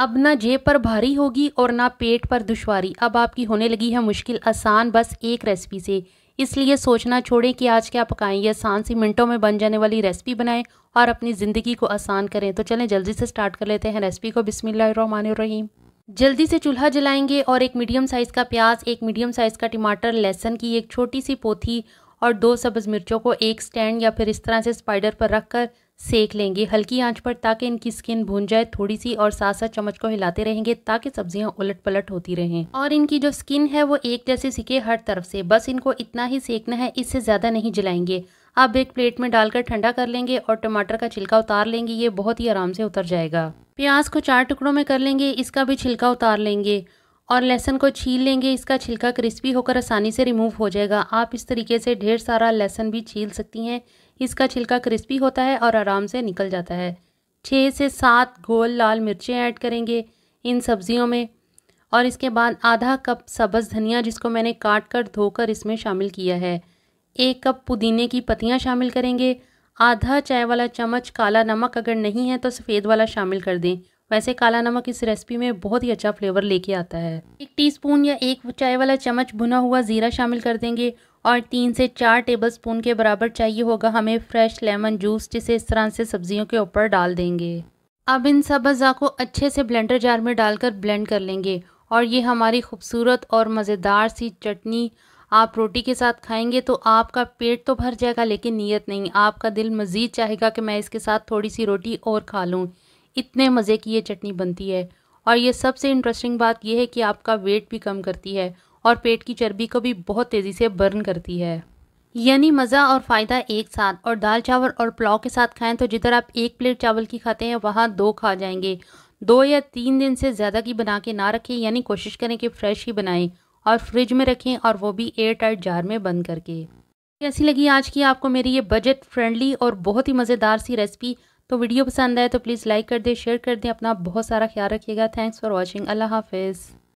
अब ना जेब पर भारी होगी और ना पेट पर दुशारी अब आपकी होने लगी है मुश्किल आसान बस एक रेसिपी से इसलिए सोचना छोड़ें कि आज क्या पकाएं ये आसान सी मिनटों में बन जाने वाली रेसिपी बनाएं और अपनी ज़िंदगी को आसान करें तो चलें जल्दी से स्टार्ट कर लेते हैं रेसिपी को बिसमीम जल्दी से चूल्हा जलाएंगे और एक मीडियम साइज़ का प्याज एक मीडियम साइज़ का टमाटर लहसुन की एक छोटी सी पोथी और दो सब्ज़ मिर्चों को एक स्टैंड या फिर इस तरह से स्पाइडर पर रख कर सेक लेंगे हल्की आंच पर ताकि इनकी स्किन भून जाए थोड़ी सी और साथ साथ चम्मच को हिलाते रहेंगे ताकि सब्जियां उलट पलट होती रहें और इनकी जो स्किन है वो एक जैसे सिके हर तरफ से बस इनको इतना ही सेकना है इससे ज़्यादा नहीं जलाएंगे आप एक प्लेट में डालकर ठंडा कर लेंगे और टमाटर का छिलका उतार लेंगे ये बहुत ही आराम से उतर जाएगा प्याज को चार टुकड़ों में कर लेंगे इसका भी छिलका उतार लेंगे और लहसन को छील लेंगे इसका छिलका क्रिस्पी होकर आसानी से रिमूव हो जाएगा आप इस तरीके से ढेर सारा लहसन भी छील सकती हैं इसका छिलका क्रिस्पी होता है और आराम से निकल जाता है छः से सात गोल लाल मिर्चें ऐड करेंगे इन सब्ज़ियों में और इसके बाद आधा कप सब्ज़ धनिया जिसको मैंने काट कर धोकर इसमें शामिल किया है एक कप पुदीने की पत्तियाँ शामिल करेंगे आधा चाय वाला चम्मच काला नमक अगर नहीं है तो सफ़ेद वाला शामिल कर दें वैसे काला नमक इस रेसिपी में बहुत ही अच्छा फ्लेवर लेके आता है एक टीस्पून या एक चाय वाला चम्मच भुना हुआ ज़ीरा शामिल कर देंगे और तीन से चार टेबल स्पून के बराबर चाहिए होगा हमें फ्रेश लेमन जूस जिसे इस तरह से सब्जियों के ऊपर डाल देंगे अब इन सब अज़ा को अच्छे से ब्लेंडर जार में डालकर ब्लेंड कर लेंगे और ये हमारी खूबसूरत और मज़ेदार सी चटनी आप रोटी के साथ खाएंगे तो आपका पेट तो भर जाएगा लेकिन नीयत नहीं आपका दिल मज़ीद चाहेगा कि मैं इसके साथ थोड़ी सी रोटी और खा लूँ इतने मज़े की ये चटनी बनती है और ये सबसे इंटरेस्टिंग बात यह है कि आपका वेट भी कम करती है और पेट की चर्बी को भी बहुत तेज़ी से बर्न करती है यानी मज़ा और फ़ायदा एक साथ और दाल चावल और पुलाव के साथ खाएं तो जिधर आप एक प्लेट चावल की खाते हैं वहाँ दो खा जाएंगे दो या तीन दिन से ज़्यादा की बना के ना रखें यानी कोशिश करें कि फ़्रेश ही बनाएं और फ्रिज में रखें और वो भी एयर टाइट जार में बंद करके कैसी लगी आज की आपको मेरी ये बजट फ्रेंडली और बहुत ही मज़ेदार सी रेसिपी तो वीडियो पसंद आए तो प्लीज़ लाइक कर दें शेयर कर दें अपना बहुत सारा ख्याल रखिएगा थैंक्स फॉर वॉचिंग अल्लाह हाफिज़